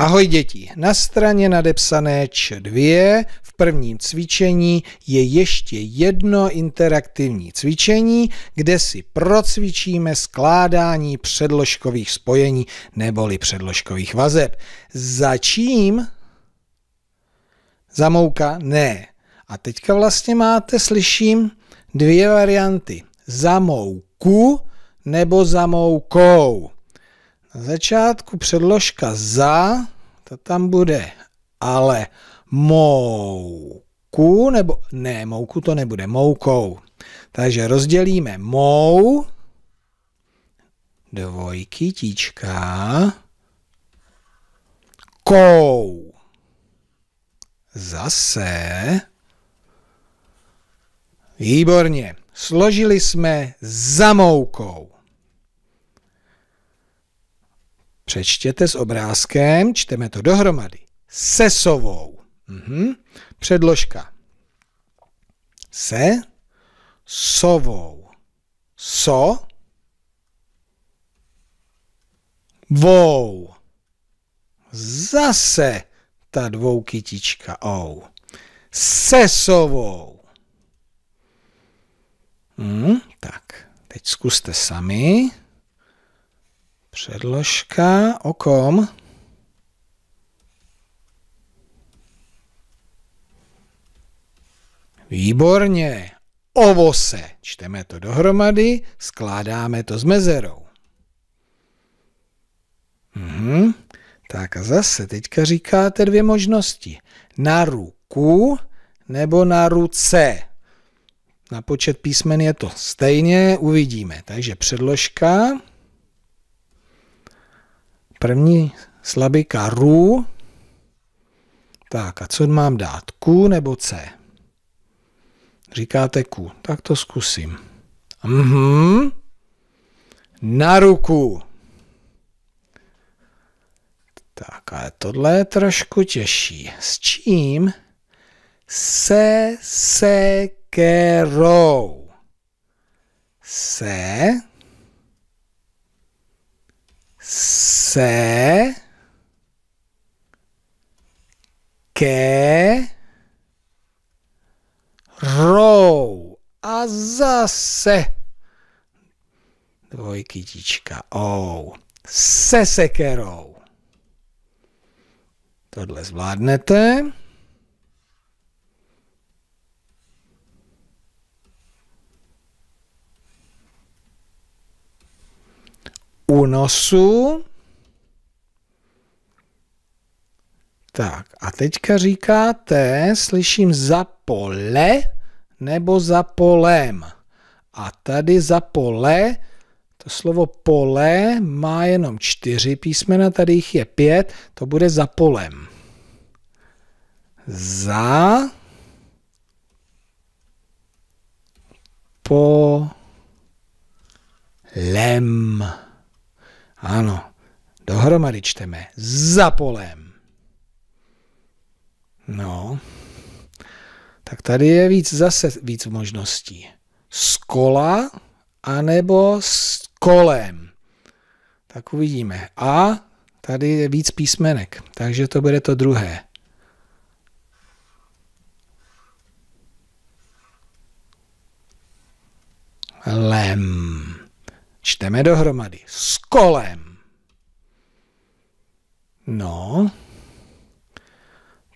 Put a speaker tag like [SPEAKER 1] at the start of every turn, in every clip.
[SPEAKER 1] Ahoj děti, na straně nadepsané Č2 v prvním cvičení je ještě jedno interaktivní cvičení, kde si procvičíme skládání předložkových spojení neboli předložkových vazeb. Za čím? Za mouka? Ne. A teďka vlastně máte, slyším, dvě varianty. Za mouku nebo za moukou. Na začátku předložka za, to tam bude ale mouku, nebo ne, mouku to nebude, moukou. Takže rozdělíme mou, dvojky, tíčka, kou, zase, výborně, složili jsme za moukou. Přečtěte s obrázkem, čteme to dohromady. Sesovou. Mhm. Předložka. Se. Sovou. So. Vou. Zase ta kytička ou. Sesovou. Mhm. tak, teď zkuste sami. Předložka o kom? Výborně. Ovose. Čteme to dohromady, skládáme to s mezerou. Mhm. Tak a zase teďka říkáte dvě možnosti. Na ruku nebo na ruce. Na počet písmen je to stejně, uvidíme. Takže předložka První slabika RU. Tak a co mám dát? Q nebo C? Říkáte Q. Tak to zkusím. Mhm. Na ruku. Tak, ale tohle je trošku těžší. S čím? Se sekerou. Se se ke rou. A zase dvojkytička ou. Se sekerou. Tohle zvládnete. u nosu Tak a teďka říkáte, slyším za pole nebo za polem. A tady za pole, to slovo pole má jenom čtyři písmena, tady jich je pět, to bude za polem. Za polem. Ano, dohromady čteme za polem. No, tak tady je víc zase víc možností. S kola anebo s kolem. Tak uvidíme. A tady je víc písmenek, takže to bude to druhé. Lem. Čteme dohromady. S kolem. No,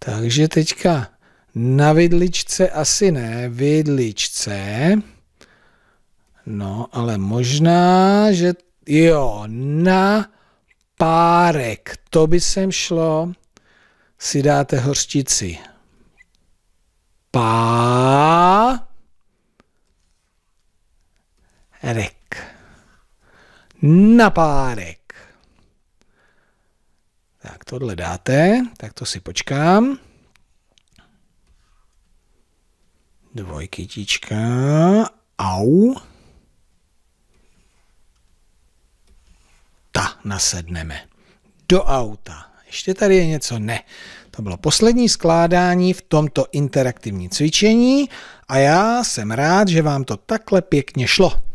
[SPEAKER 1] takže teďka na vidličce asi ne, vidličce. No, ale možná, že jo, na párek, to by sem šlo, si dáte hořčici. Pá rek. Na párek. Tak tohle dáte, tak to si počkám. Dvojkytička, au. Ta nasedneme. Do auta. Ještě tady je něco ne. To bylo poslední skládání v tomto interaktivním cvičení a já jsem rád, že vám to takhle pěkně šlo.